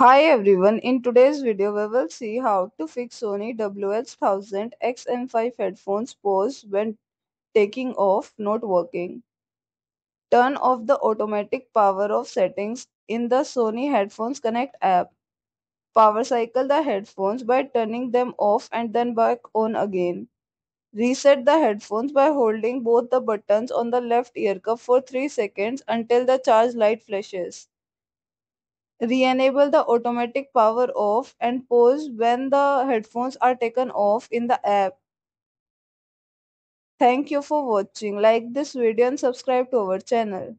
Hi everyone, in today's video we will see how to fix Sony WH1000 XM5 headphones pause when taking off not working. Turn off the automatic power off settings in the Sony Headphones Connect app. Power cycle the headphones by turning them off and then back on again. Reset the headphones by holding both the buttons on the left ear cup for 3 seconds until the charge light flashes. Re-enable the automatic power off and pause when the headphones are taken off in the app. Thank you for watching. Like this video and subscribe to our channel.